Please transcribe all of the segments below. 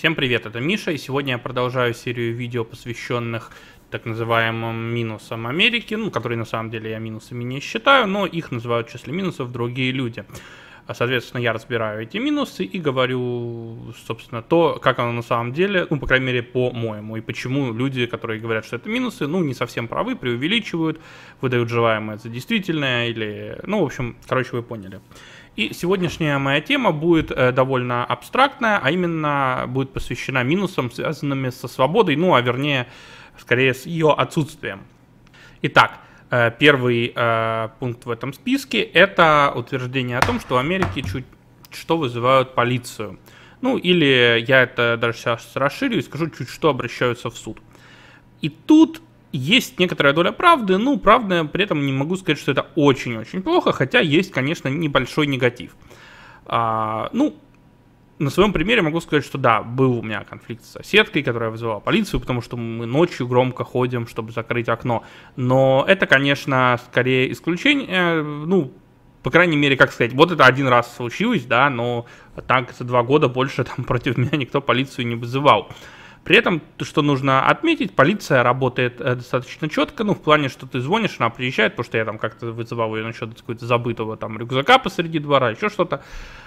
Всем привет, это Миша, и сегодня я продолжаю серию видео, посвященных так называемым минусам Америки, ну, которые на самом деле я минусами не считаю, но их называют в числе минусов другие люди. А, соответственно, я разбираю эти минусы и говорю, собственно, то, как оно на самом деле, ну, по крайней мере, по-моему, и почему люди, которые говорят, что это минусы, ну, не совсем правы, преувеличивают, выдают желаемое за действительное или, ну, в общем, короче, вы поняли. И сегодняшняя моя тема будет э, довольно абстрактная, а именно будет посвящена минусам, связанным со свободой, ну а вернее, скорее, с ее отсутствием. Итак, э, первый э, пункт в этом списке – это утверждение о том, что в Америке чуть что вызывают полицию. Ну или я это даже сейчас расширю и скажу, чуть что обращаются в суд. И тут есть некоторая доля правды, ну, правда, при этом не могу сказать, что это очень-очень плохо, хотя есть, конечно, небольшой негатив. А, ну, на своем примере могу сказать, что да, был у меня конфликт с соседкой, которая вызывала полицию, потому что мы ночью громко ходим, чтобы закрыть окно. Но это, конечно, скорее исключение, э, ну, по крайней мере, как сказать, вот это один раз случилось, да, но так за два года больше там против меня никто полицию не вызывал. При этом, что нужно отметить, полиция работает э, достаточно четко, ну, в плане, что ты звонишь, она приезжает, потому что я там как-то вызывал ее насчет какого-то забытого там рюкзака посреди двора, еще что-то.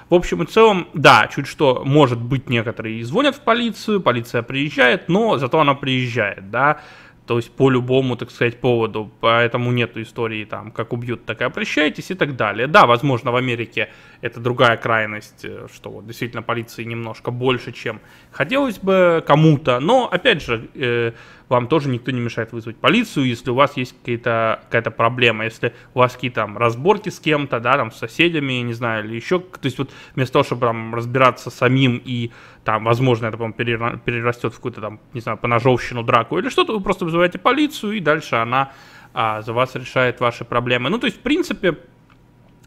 В общем и целом, да, чуть что, может быть, некоторые и звонят в полицию, полиция приезжает, но зато она приезжает, да, то есть по любому, так сказать, поводу. Поэтому нет истории там, как убьют, так и обращайтесь и так далее. Да, возможно, в Америке это другая крайность, э, что вот, действительно полиции немножко больше, чем хотелось бы кому-то. Но, опять же, э, вам тоже никто не мешает вызвать полицию, если у вас есть какая-то какая проблема, если у вас какие-то там разборки с кем-то, да, там с соседями, не знаю, или еще, то есть вот вместо того, чтобы там разбираться самим и там, возможно, это, по-моему, перерастет в какую-то там, не знаю, поножовщину, драку или что-то, вы просто вызываете полицию, и дальше она а, за вас решает ваши проблемы. Ну, то есть, в принципе,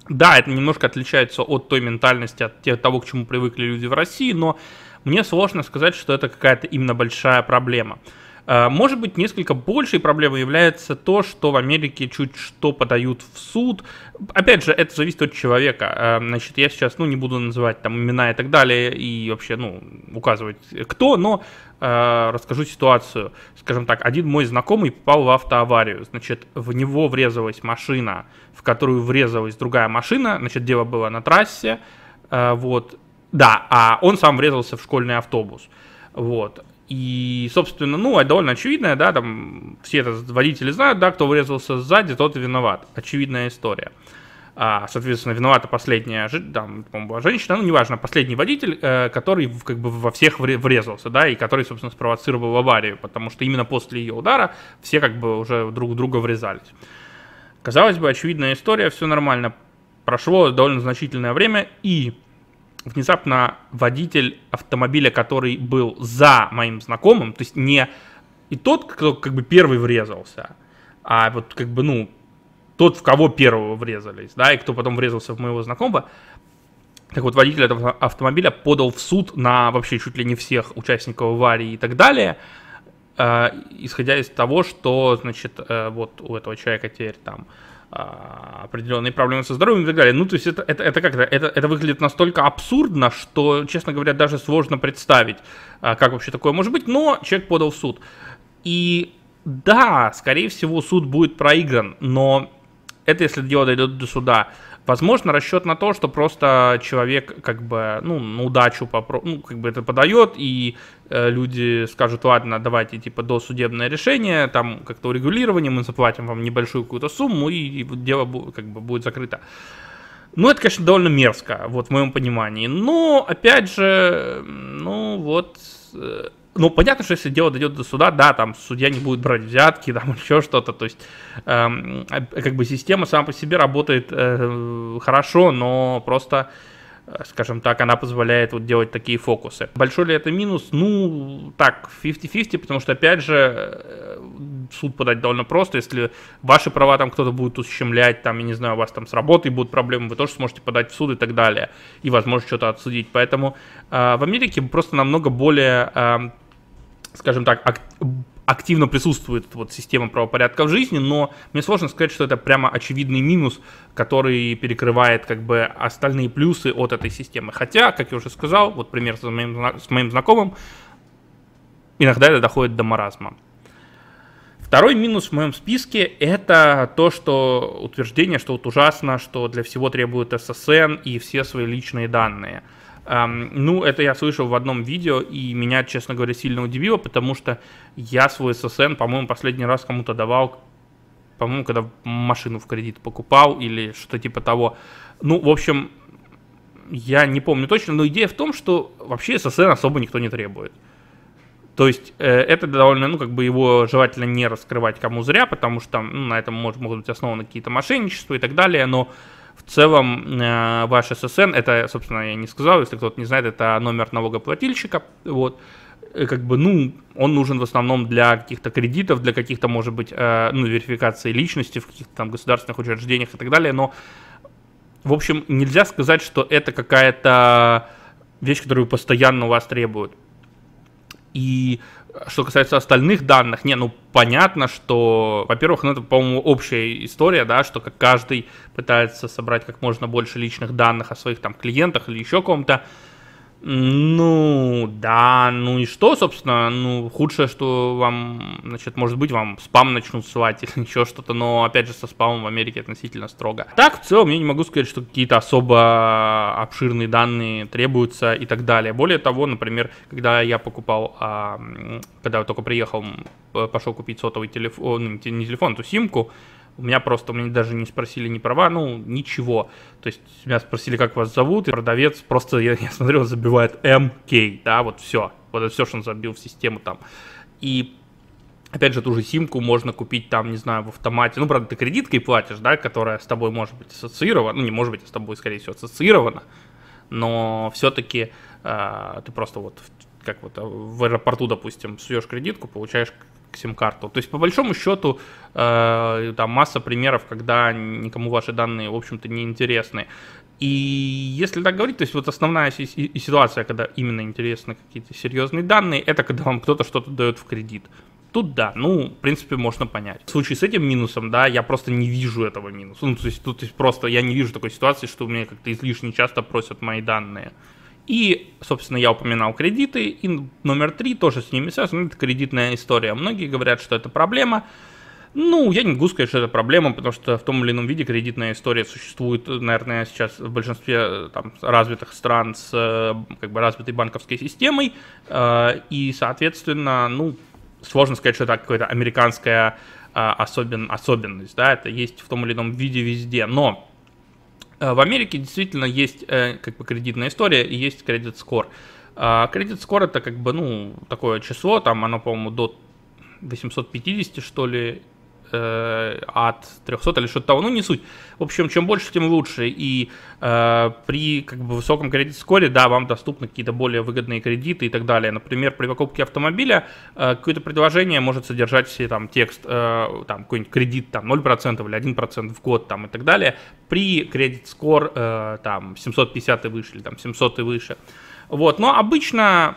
да, это немножко отличается от той ментальности, от того, к чему привыкли люди в России, но мне сложно сказать, что это какая-то именно большая проблема. А, может быть, несколько большей проблемой является то, что в Америке чуть что подают в суд. Опять же, это зависит от человека. А, значит, я сейчас, ну, не буду называть там имена и так далее, и вообще, ну, указывать кто, но а, расскажу ситуацию. Скажем так, один мой знакомый попал в автоаварию. Значит, в него врезалась машина, в которую врезалась другая машина. Значит, дело было на трассе. вот. Да, а он сам врезался в школьный автобус. Вот. И, собственно, ну, довольно очевидная, да, там все это водители знают, да, кто врезался сзади, тот и виноват. Очевидная история. А, соответственно, виновата последняя, там, по моему женщина, ну, неважно, последний водитель, э, который как бы во всех врезался, да, и который, собственно, спровоцировал аварию, потому что именно после ее удара все как бы уже друг в друга врезались. Казалось бы, очевидная история, все нормально. Прошло довольно значительное время, и внезапно водитель автомобиля, который был за моим знакомым, то есть не и тот, кто как бы первый врезался, а вот как бы, ну, тот, в кого первого врезались, да, и кто потом врезался в моего знакомого, так вот, водитель этого автомобиля подал в суд на вообще чуть ли не всех участников аварии и так далее, э, исходя из того, что, значит, э, вот у этого человека теперь там а, определенные проблемы со здоровьем и так далее. Ну, то есть это, это, это как-то, это, это выглядит настолько абсурдно, что, честно говоря, даже сложно представить, а, как вообще такое может быть, но человек подал в суд. И да, скорее всего, суд будет проигран, но это если дело дойдет до суда. Возможно, расчет на то, что просто человек как бы, ну, на удачу попро... ну, как бы это подает, и э, люди скажут, ладно, давайте, типа, досудебное решение, там, как-то урегулирование, мы заплатим вам небольшую какую-то сумму, и, и дело как бы будет закрыто. Ну, это, конечно, довольно мерзко, вот в моем понимании. Но, опять же, ну, вот, э, ну, понятно, что если дело дойдет до суда, да, там судья не будет брать взятки, там еще что-то. То есть, эм, а, как бы система сама по себе работает э, хорошо, но просто, э, скажем так, она позволяет вот делать такие фокусы. Большой ли это минус? Ну, так, 50-50, потому что, опять же, э, суд подать довольно просто. Если ваши права там кто-то будет ущемлять, там, я не знаю, у вас там с работой будут проблемы, вы тоже сможете подать в суд и так далее. И, возможно, что-то отсудить. Поэтому э, в Америке просто намного более... Э, скажем так, ак активно присутствует вот система правопорядка в жизни, но мне сложно сказать, что это прямо очевидный минус, который перекрывает как бы остальные плюсы от этой системы. Хотя, как я уже сказал, вот пример с моим, с моим знакомым, иногда это доходит до маразма. Второй минус в моем списке это то, что утверждение, что вот ужасно, что для всего требуют ССН и все свои личные данные. Um, ну, это я слышал в одном видео, и меня, честно говоря, сильно удивило, потому что я свой ССН, по-моему, последний раз кому-то давал, по-моему, когда машину в кредит покупал или что-то типа того. Ну, в общем, я не помню точно, но идея в том, что вообще ССН особо никто не требует. То есть э, это довольно, ну, как бы его желательно не раскрывать кому зря, потому что там ну, на этом может, могут быть основаны какие-то мошенничества и так далее, но в целом э, ваш ССН, это, собственно, я не сказал, если кто-то не знает, это номер налогоплательщика, вот, и э, как бы, ну, он нужен в основном для каких-то кредитов, для каких-то, может быть, э, ну, верификации личности в каких-то там государственных учреждениях и так далее, но, в общем, нельзя сказать, что это какая-то вещь, которую постоянно у вас требуют. И э, что касается остальных данных, не, ну понятно, что, во-первых, ну это, по-моему, общая история, да, что как каждый пытается собрать как можно больше личных данных о своих там клиентах или еще ком-то, ну, да, ну и что, собственно, ну, худшее, что вам, значит, может быть, вам спам начнут ссылать или еще что-то, но, опять же, со спамом в Америке относительно строго. Так, в целом, я не могу сказать, что какие-то особо обширные данные требуются и так далее. Более того, например, когда я покупал, а, когда я только приехал, э, пошел купить сотовый телефон, ну, не телефон, а ту симку, у меня просто, мне даже не спросили ни права, ну, ничего. То есть меня спросили, как вас зовут, и продавец просто, я, я смотрел, забивает МК, да, вот все. Вот это все, что он забил в систему там. И Опять же, ту же симку можно купить там, не знаю, в автомате. Ну, правда, ты кредиткой платишь, да, которая с тобой может быть ассоциирована. Ну, не может быть, а с тобой, скорее всего, ассоциирована. Но все-таки э, а, ты просто вот, как вот а, в аэропорту, допустим, суешь кредитку, получаешь сим-карту. То есть, по большому счету, э, там масса примеров, когда никому ваши данные, в общем-то, не интересны. И если так говорить, то есть вот основная ситуация, когда именно интересны какие-то серьезные данные, это когда вам кто-то что-то дает в кредит. Тут да, ну, в принципе, можно понять. В случае с этим минусом, да, я просто не вижу этого минуса. Ну, то есть тут то есть, просто я не вижу такой ситуации, что у меня как-то излишне часто просят мои данные. И, собственно, я упоминал кредиты. И номер три тоже с ними связано. Это кредитная история. Многие говорят, что это проблема. Ну, я не могу сказать, что это проблема, потому что в том или ином виде кредитная история существует, наверное, сейчас в большинстве э, там, развитых стран с э, как бы, развитой банковской системой. Э, и, соответственно, ну, сложно сказать, что это какая-то американская особенность. Да? Это есть в том или ином виде везде. Но Э, в Америке действительно есть э, как бы кредитная история и есть кредит-скор. А кредит-скор это как бы, ну, такое число, там оно, по-моему, до 850, что ли, Э, от 300 или что-то того, ну не суть. В общем, чем больше, тем лучше. И э, при как бы высоком кредит-скоре, да, вам доступны какие-то более выгодные кредиты и так далее. Например, при покупке автомобиля э, какое-то предложение может содержать себе там текст, э, там какой-нибудь кредит там 0% или 1% в год там и так далее. При кредит-скор э, там 750 и выше или там 700 и выше. Вот, но обычно,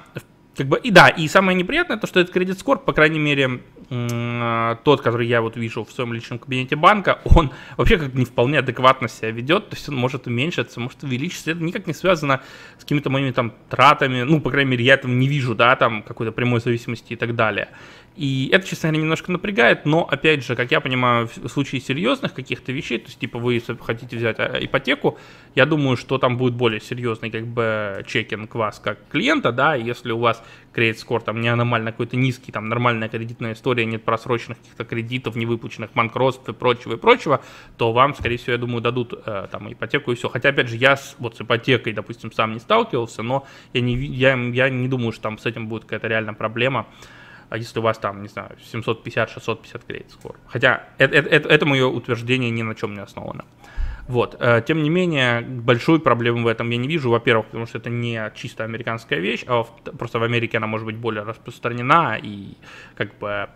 как бы, и да, и самое неприятное, то, что этот кредит скор, по крайней мере, а, тот, который я вот вижу в своем личном кабинете банка, он вообще как-то не вполне адекватно себя ведет, то есть он может уменьшиться, может увеличиться, это никак не связано с какими-то моими там тратами, ну, по крайней мере, я этого не вижу, да, там какой-то прямой зависимости и так далее. И это, честно говоря, немножко напрягает, но, опять же, как я понимаю, в случае серьезных каких-то вещей, то есть, типа, вы хотите взять а, ипотеку, я думаю, что там будет более серьезный, как бы, чекинг вас как клиента, да, если у вас кредит скор там не аномально какой-то низкий, там нормальная кредитная история, нет просроченных каких-то кредитов, невыпущенных банкротств и прочего, и прочего, то вам, скорее всего, я думаю, дадут э, там ипотеку и все. Хотя, опять же, я с, вот с ипотекой, допустим, сам не сталкивался, но я не, я, я не думаю, что там с этим будет какая-то реальная Проблема а если у вас там, не знаю, 750-650 кредит скор. Хотя это, это, это мое утверждение ни на чем не основано. Вот. Э, тем не менее, большой проблемы в этом я не вижу. Во-первых, потому что это не чисто американская вещь, а просто в Америке она может быть более распространена и как бы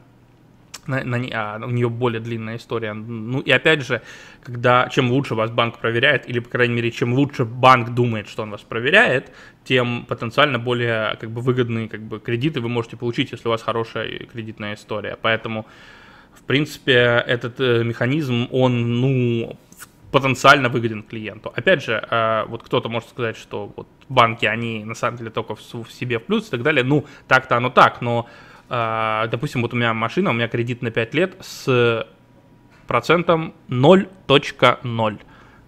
на, на, а, у нее более длинная история. Ну и опять же, когда чем лучше вас банк проверяет, или, по крайней мере, чем лучше банк думает, что он вас проверяет, тем потенциально более как бы, выгодные как бы, кредиты вы можете получить, если у вас хорошая кредитная история. Поэтому, в принципе, этот э, механизм, он, ну, потенциально выгоден клиенту. Опять же, а, вот кто-то может сказать, что вот банки, они на самом деле только в себе в плюс и так далее. Ну, так-то оно так, но а, допустим, вот у меня машина, у меня кредит на 5 лет с процентом 0.0.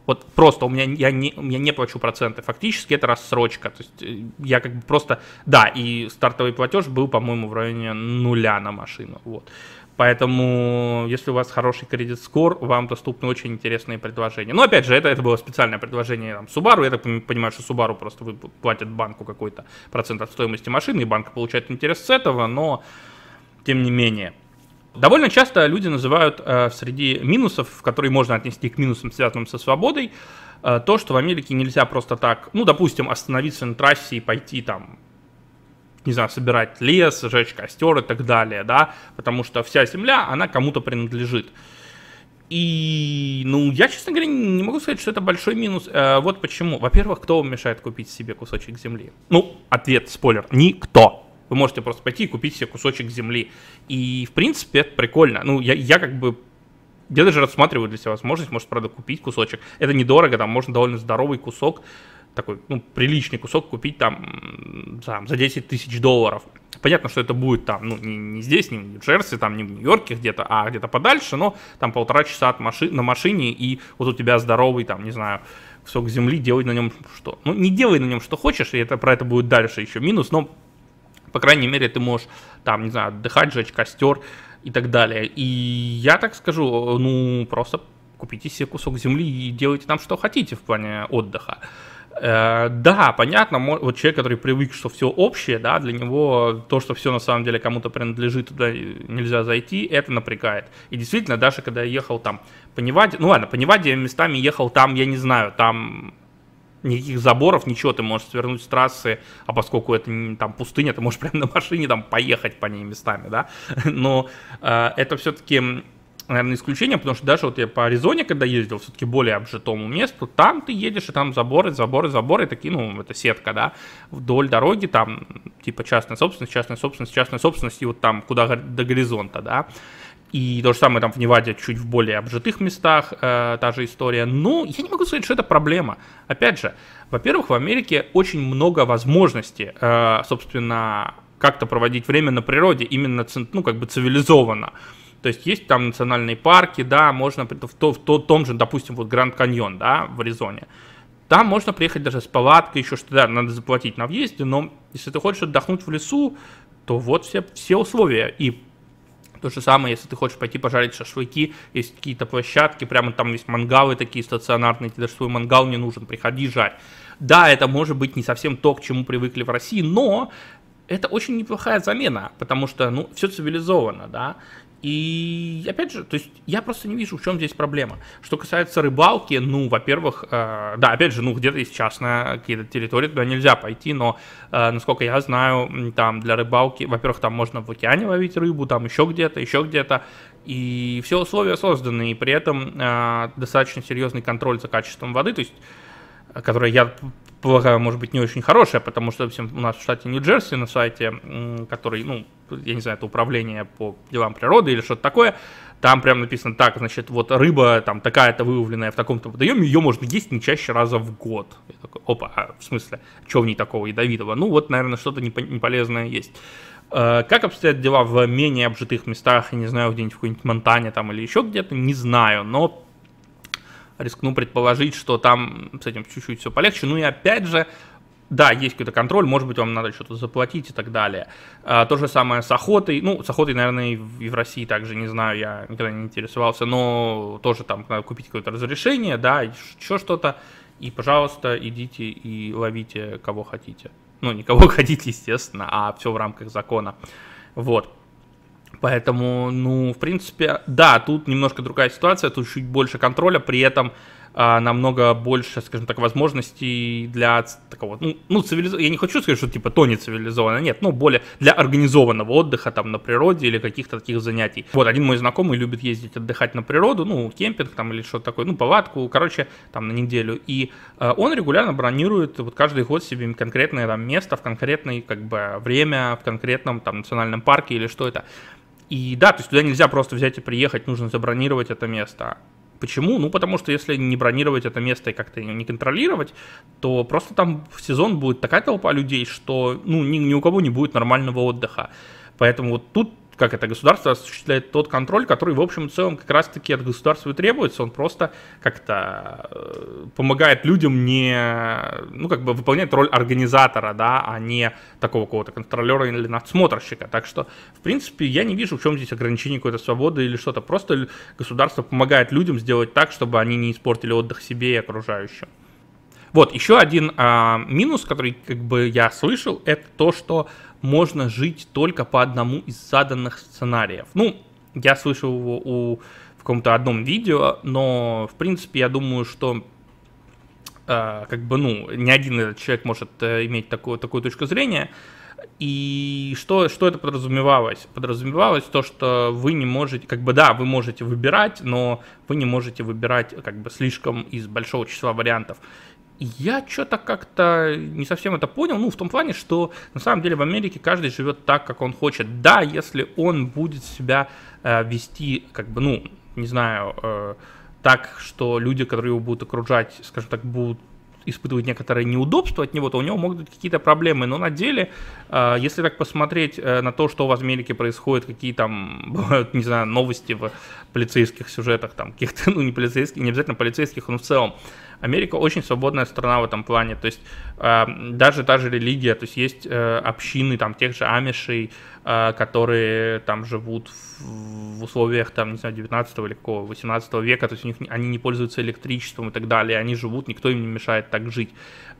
Вот просто у меня я не, я не плачу проценты. Фактически это рассрочка. То есть э, я как бы просто. Да, и стартовый платеж был, по-моему, в районе нуля на машину. Вот. Поэтому, если у вас хороший кредит-скор, вам доступны очень интересные предложения. Но, опять же, это, это было специальное предложение там, Subaru. Я так понимаю, что Subaru просто платит банку какой-то процент от стоимости машины, и банк получает интерес с этого, но, тем не менее. Довольно часто люди называют э, среди минусов, которые можно отнести к минусам, связанным со свободой, э, то, что в Америке нельзя просто так, ну, допустим, остановиться на трассе и пойти там не знаю, собирать лес, жечь костер и так далее, да, потому что вся земля, она кому-то принадлежит. И, ну, я, честно говоря, не могу сказать, что это большой минус. Э, вот почему. Во-первых, кто вам мешает купить себе кусочек земли? Ну, ответ, спойлер, никто. Вы можете просто пойти и купить себе кусочек земли. И, в принципе, это прикольно. Ну, я, я как бы я даже рассматриваю для себя возможность, может, правда, купить кусочек. Это недорого, там можно довольно здоровый кусок такой, ну, приличный кусок купить там, там за 10 тысяч долларов. Понятно, что это будет там, ну, не, не здесь, не в Нью-Джерси, там, не в Нью-Йорке где-то, а где-то подальше, но там полтора часа от маши- на машине, и вот у тебя здоровый, там, не знаю, кусок земли, делать на нем что. Ну, не делай на нем что хочешь, и это про это будет дальше еще минус, но, по крайней мере, ты можешь, там, не знаю, отдыхать, жечь костер и так далее. И я так скажу, ну, просто купите себе кусок земли и делайте там что хотите в плане отдыха. Э, да, понятно, вот человек, который привык, что все общее, да, для него то, что все на самом деле кому-то принадлежит, туда нельзя зайти, это напрягает. И действительно, даже когда я ехал там по Неваде, ну ладно, по Неваде я местами ехал там, я не знаю, там никаких заборов, ничего, ты можешь свернуть с трассы, а поскольку это там пустыня, ты можешь прямо на машине там поехать по ней местами, да, но э, это все-таки наверное, исключение, потому что даже вот я по Аризоне, когда ездил, все-таки более обжитому месту, там ты едешь, и там заборы, заборы, заборы, такие, ну, это сетка, да, вдоль дороги, там, типа, частная собственность, частная собственность, частная собственность, и вот там, куда до горизонта, да, и то же самое там в Неваде, чуть в более обжитых местах, э, та же история. Но ну, я не могу сказать, что это проблема. Опять же, во-первых, в Америке очень много возможностей, э, собственно, как-то проводить время на природе, именно ну, как бы цивилизованно. То есть есть там национальные парки, да, можно в, то, в то, том же, допустим, вот Гранд Каньон, да, в Аризоне. Там можно приехать даже с палаткой, еще что-то, да, надо заплатить на въезде, но если ты хочешь отдохнуть в лесу, то вот все, все условия. И то же самое, если ты хочешь пойти пожарить шашлыки, есть какие-то площадки, прямо там есть мангалы такие стационарные, тебе даже свой мангал не нужен, приходи, жарь. Да, это может быть не совсем то, к чему привыкли в России, но это очень неплохая замена, потому что, ну, все цивилизовано, да, и опять же, то есть я просто не вижу, в чем здесь проблема. Что касается рыбалки, ну, во-первых, э, да, опять же, ну, где-то есть частная какие-то территории, туда нельзя пойти, но, э, насколько я знаю, там для рыбалки, во-первых, там можно в океане ловить рыбу, там еще где-то, еще где-то, и все условия созданы, и при этом э, достаточно серьезный контроль за качеством воды, то есть, э, которая я полагаю, может быть, не очень хорошая, потому что, допустим, у нас в штате Нью-Джерси на сайте, который, ну, я не знаю, это управление по делам природы или что-то такое, там прям написано так, значит, вот рыба там такая-то выловленная в таком-то водоеме, ее можно есть не чаще раза в год. Я такой, опа, а в смысле, а что в ней такого ядовитого? Ну вот, наверное, что-то неполезное есть. Э, как обстоят дела в менее обжитых местах, я не знаю, где-нибудь в какой-нибудь Монтане там или еще где-то, не знаю, но рискну предположить, что там с этим чуть-чуть все полегче. Ну и опять же, да, есть какой-то контроль, может быть, вам надо что-то заплатить и так далее. А, то же самое с охотой. Ну, с охотой, наверное, и в, и в России также, не знаю, я никогда не интересовался, но тоже там надо купить какое-то разрешение, да, еще что-то. И, пожалуйста, идите и ловите кого хотите. Ну, никого хотите, естественно, а все в рамках закона. Вот. Поэтому, ну, в принципе, да, тут немножко другая ситуация, тут чуть больше контроля, при этом а, намного больше, скажем так, возможностей для такого, ну, ну цивилизованного, я не хочу сказать, что типа то не цивилизованно, нет, ну, более для организованного отдыха там на природе или каких-то таких занятий. Вот один мой знакомый любит ездить отдыхать на природу, ну, кемпинг там или что-то такое, ну, палатку, короче, там на неделю, и э, он регулярно бронирует вот каждый год себе конкретное там место в конкретное, как бы, время в конкретном там национальном парке или что это. И да, то есть туда нельзя просто взять и приехать, нужно забронировать это место. Почему? Ну, потому что если не бронировать это место и как-то не контролировать, то просто там в сезон будет такая толпа людей, что ну, ни, ни у кого не будет нормального отдыха. Поэтому вот тут как это государство осуществляет тот контроль, который, в общем и целом, как раз-таки от государства и требуется. Он просто как-то э, помогает людям не, ну, как бы выполнять роль организатора, да, а не такого какого-то контролера или надсмотрщика. Так что, в принципе, я не вижу, в чем здесь ограничение какой-то свободы или что-то. Просто государство помогает людям сделать так, чтобы они не испортили отдых себе и окружающим. Вот, еще один а, минус, который как бы я слышал, это то, что можно жить только по одному из заданных сценариев. Ну, я слышал его у, в каком-то одном видео, но, в принципе, я думаю, что э, как бы, ну, ни один человек может э, иметь такую, такую точку зрения. И что, что это подразумевалось? Подразумевалось то, что вы не можете, как бы да, вы можете выбирать, но вы не можете выбирать как бы слишком из большого числа вариантов я что-то как-то не совсем это понял, ну, в том плане, что на самом деле в Америке каждый живет так, как он хочет. Да, если он будет себя э, вести, как бы, ну, не знаю, э, так, что люди, которые его будут окружать, скажем так, будут испытывать некоторые неудобства от него, то у него могут быть какие-то проблемы. Но на деле, э, если так посмотреть э, на то, что в Америке происходит, какие там бывают, не знаю, новости в полицейских сюжетах, там каких-то, ну не полицейских, не обязательно полицейских, но в целом, Америка очень свободная страна в этом плане, то есть э, даже та же религия, то есть есть э, общины там тех же амишей, э, которые там живут в, в условиях там, не знаю, 19 или какого, 18 века, то есть у них они не пользуются электричеством и так далее, они живут, никто им не мешает так жить.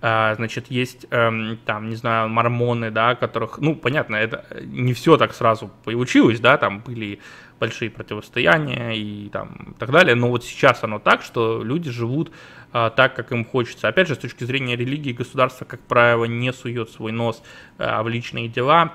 Э, значит, есть э, там, не знаю, мормоны, да, которых, ну, понятно, это э, не все так сразу получилось, да, там были большие противостояния и там так далее. Но вот сейчас оно так, что люди живут а, так, как им хочется. Опять же, с точки зрения религии, государство, как правило, не сует свой нос а, в личные дела.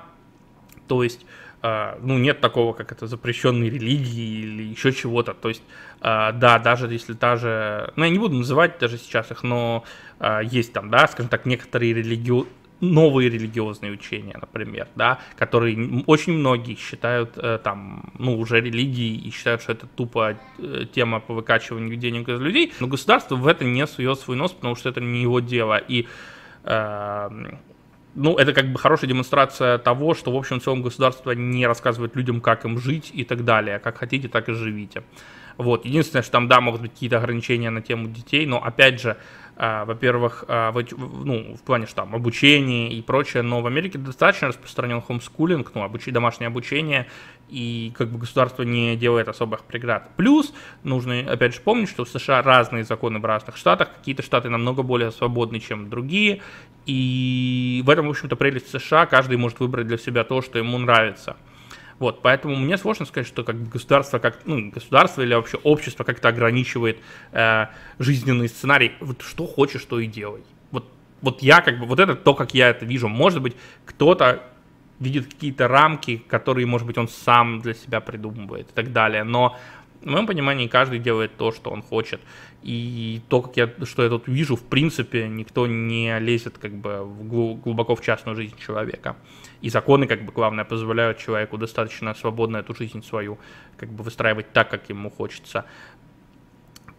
То есть а, ну, нет такого, как это запрещенной религии или еще чего-то. То есть, а, да, даже если та же, ну, я не буду называть даже сейчас их, но а, есть там, да, скажем так, некоторые религиозные новые религиозные учения, например, да, которые очень многие считают э, там, ну, уже религией и считают, что это тупо э, тема по выкачиванию денег из людей, но государство в это не сует свой нос, потому что это не его дело, и э, ну, это как бы хорошая демонстрация того, что, в общем, в целом государство не рассказывает людям, как им жить и так далее. Как хотите, так и живите. Вот. Единственное, что там, да, могут быть какие-то ограничения на тему детей, но, опять же, а, во-первых, а, в, ну, в плане что там обучения и прочее, но в Америке достаточно распространен хомскулинг, ну, обуч... домашнее обучение, и как бы государство не делает особых преград. Плюс нужно, опять же, помнить, что в США разные законы в разных штатах, какие-то штаты намного более свободны, чем другие, и в этом, в общем-то, прелесть США, каждый может выбрать для себя то, что ему нравится – вот, поэтому мне сложно сказать, что как государство, как, ну, государство или вообще общество как-то ограничивает э, жизненный сценарий. Вот что хочешь, то и делай. Вот, вот я как бы, вот это то, как я это вижу. Может быть, кто-то видит какие-то рамки, которые, может быть, он сам для себя придумывает и так далее. Но в моем понимании, каждый делает то, что он хочет. И то, как я, что я тут вижу, в принципе, никто не лезет как бы в глубоко в частную жизнь человека. И законы, как бы, главное, позволяют человеку достаточно свободно эту жизнь свою как бы выстраивать так, как ему хочется.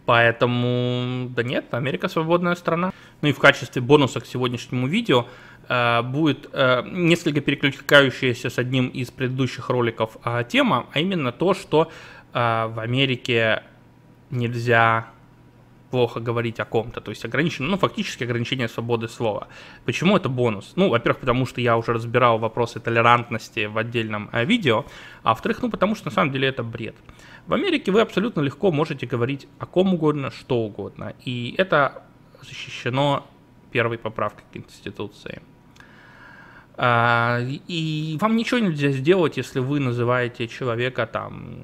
Поэтому, да нет, Америка свободная страна. Ну и в качестве бонуса к сегодняшнему видео э, будет э, несколько перекликающаяся с одним из предыдущих роликов э, тема, а именно то, что а, в Америке нельзя плохо говорить о ком-то, то есть ограничено, ну, фактически ограничение свободы слова. Почему это бонус? Ну, во-первых, потому что я уже разбирал вопросы толерантности в отдельном э, видео, а во-вторых, ну, потому что на самом деле это бред. В Америке вы абсолютно легко можете говорить о ком угодно, что угодно, и это защищено первой поправкой к Конституции. А, и вам ничего нельзя сделать, если вы называете человека там,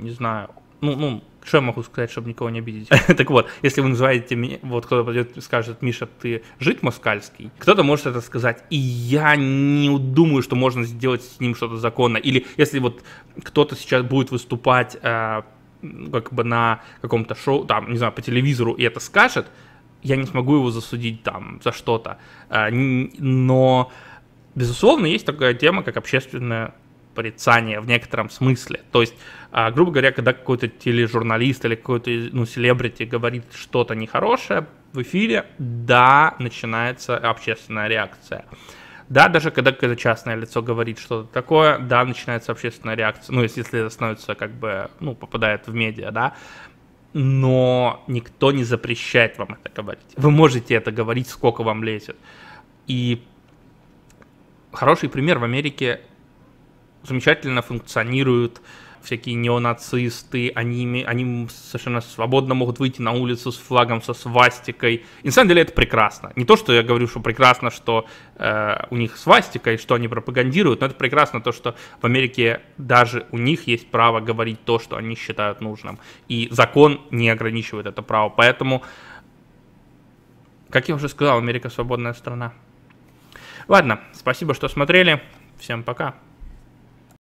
не знаю, ну, ну, что я могу сказать, чтобы никого не обидеть? так вот, если вы называете меня, вот кто-то придет и скажет, Миша, ты жить москальский, кто-то может это сказать, и я не думаю, что можно сделать с ним что-то законно. Или если вот кто-то сейчас будет выступать э, как бы на каком-то шоу, там, не знаю, по телевизору и это скажет, я не смогу его засудить там за что-то. Э, но безусловно, есть такая тема, как общественное порицание в некотором смысле. То есть, а, грубо говоря, когда какой-то тележурналист или какой-то ну, селебрити говорит что-то нехорошее в эфире, да, начинается общественная реакция. Да, даже когда какое-то частное лицо говорит что-то такое, да, начинается общественная реакция. Ну, если это становится как бы, ну, попадает в медиа, да. Но никто не запрещает вам это говорить. Вы можете это говорить, сколько вам лезет. И хороший пример в Америке замечательно функционируют всякие неонацисты, они, они совершенно свободно могут выйти на улицу с флагом, со свастикой. И на самом деле это прекрасно. Не то, что я говорю, что прекрасно, что э, у них свастика и что они пропагандируют, но это прекрасно то, что в Америке даже у них есть право говорить то, что они считают нужным. И закон не ограничивает это право. Поэтому, как я уже сказал, Америка свободная страна. Ладно, спасибо, что смотрели. Всем пока.